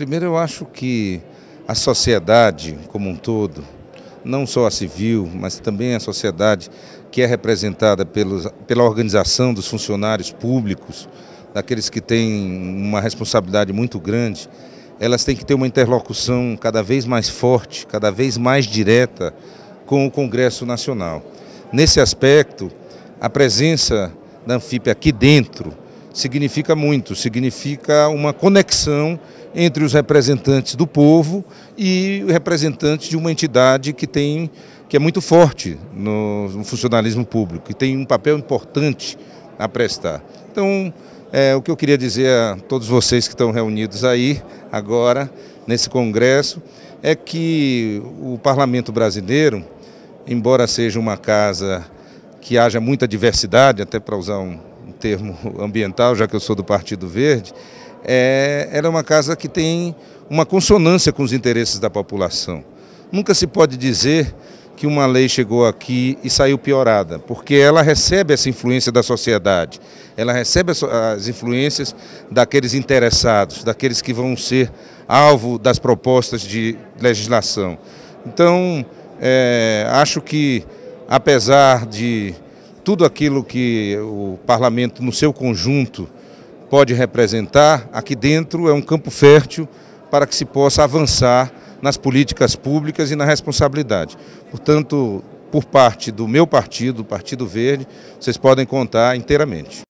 Primeiro, eu acho que a sociedade como um todo, não só a civil, mas também a sociedade que é representada pelos, pela organização dos funcionários públicos, daqueles que têm uma responsabilidade muito grande, elas têm que ter uma interlocução cada vez mais forte, cada vez mais direta com o Congresso Nacional. Nesse aspecto, a presença da Anfip aqui dentro significa muito, significa uma conexão entre os representantes do povo e representantes de uma entidade que tem que é muito forte no, funcionalismo público e tem um papel importante a prestar. Então, é, o que eu queria dizer a todos vocês que estão reunidos aí agora nesse congresso é que o Parlamento brasileiro, embora seja uma casa que haja muita diversidade, até para usar um termo ambiental, já que eu sou do Partido Verde, é, ela é uma casa que tem uma consonância com os interesses da população. Nunca se pode dizer que uma lei chegou aqui e saiu piorada, porque ela recebe essa influência da sociedade, ela recebe as influências daqueles interessados, daqueles que vão ser alvo das propostas de legislação. Então, é, acho que, apesar de tudo aquilo que o parlamento, no seu conjunto, pode representar aqui dentro é um campo fértil para que se possa avançar nas políticas públicas e na responsabilidade. Portanto, por parte do meu partido, o Partido Verde, vocês podem contar inteiramente.